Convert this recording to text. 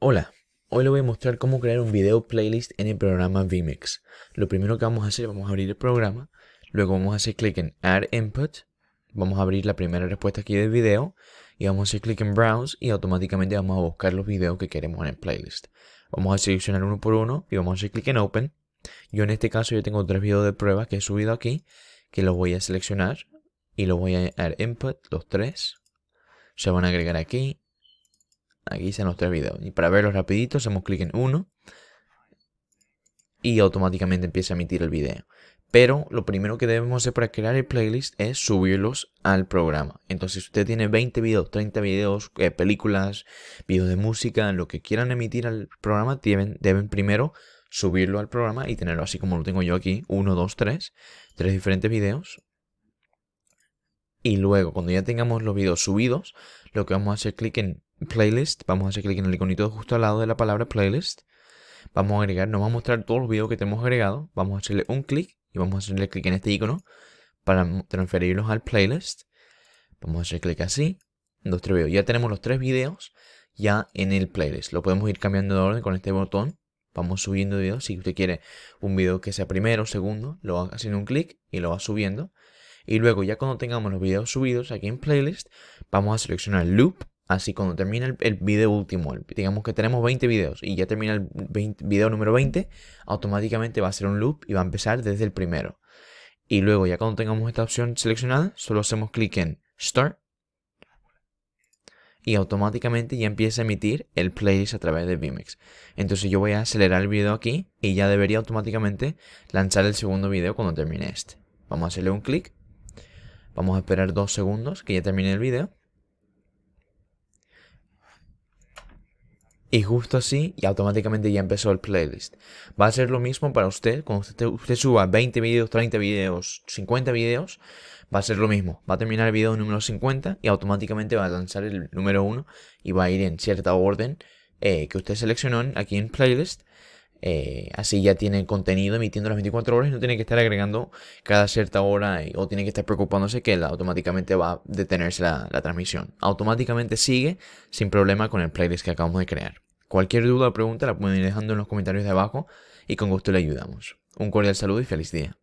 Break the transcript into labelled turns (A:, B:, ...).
A: Hola, hoy le voy a mostrar cómo crear un video playlist en el programa Vimex. Lo primero que vamos a hacer, vamos a abrir el programa, luego vamos a hacer clic en Add Input, vamos a abrir la primera respuesta aquí del video y vamos a hacer clic en Browse y automáticamente vamos a buscar los videos que queremos en el playlist. Vamos a seleccionar uno por uno y vamos a hacer clic en Open. Yo en este caso yo tengo tres videos de pruebas que he subido aquí, que los voy a seleccionar y los voy a Add Input, los tres. Se van a agregar aquí Aquí están los tres videos. Y para verlos rapidito hacemos clic en uno. Y automáticamente empieza a emitir el video. Pero lo primero que debemos hacer para crear el playlist es subirlos al programa. Entonces, si usted tiene 20 videos, 30 videos, eh, películas, videos de música, lo que quieran emitir al programa, deben, deben primero subirlo al programa y tenerlo así como lo tengo yo aquí, 1, 2, tres. tres diferentes videos. Y luego, cuando ya tengamos los videos subidos, lo que vamos a hacer clic en playlist, vamos a hacer clic en el iconito justo al lado de la palabra playlist. Vamos a agregar, nos va a mostrar todos los videos que tenemos agregado. Vamos a hacerle un clic y vamos a hacerle clic en este icono para transferirlos al playlist. Vamos a hacer clic así. Dos, tres Ya tenemos los tres videos ya en el playlist. Lo podemos ir cambiando de orden con este botón. Vamos subiendo videos. Si usted quiere un video que sea primero, o segundo, lo va haciendo un clic y lo va subiendo. Y luego ya cuando tengamos los videos subidos aquí en playlist, vamos a seleccionar loop Así cuando termina el, video último, digamos que tenemos 20 videos y ya termina el video número 20, automáticamente va a ser un loop y va a empezar desde el primero. Y luego ya cuando tengamos esta opción seleccionada, solo hacemos clic en Start y automáticamente ya empieza a emitir el playlist a través de Vimex. Entonces yo voy a acelerar el video aquí y ya debería automáticamente lanzar el segundo video cuando termine este. Vamos a hacerle un clic. Vamos a esperar dos segundos que ya termine el video. Y justo así, y automáticamente ya empezó el playlist. Va a ser lo mismo para usted, cuando usted, suba 20 videos, 30 videos, 50 videos, va a ser lo mismo. Va a terminar el video número 50 y automáticamente va a lanzar el número 1 y va a ir en cierta orden eh, que usted seleccionó aquí en playlist. Eh, así ya tiene contenido emitiendo las 24 horas y no tiene que estar agregando cada cierta hora eh, o tiene que estar preocupándose que automáticamente va a detenerse la transmisión. Automáticamente sigue sin problema con el playlist que acabamos de crear. Cualquier duda o pregunta la pueden ir dejando en los comentarios de abajo y con gusto le ayudamos. Un cordial saludo y feliz día.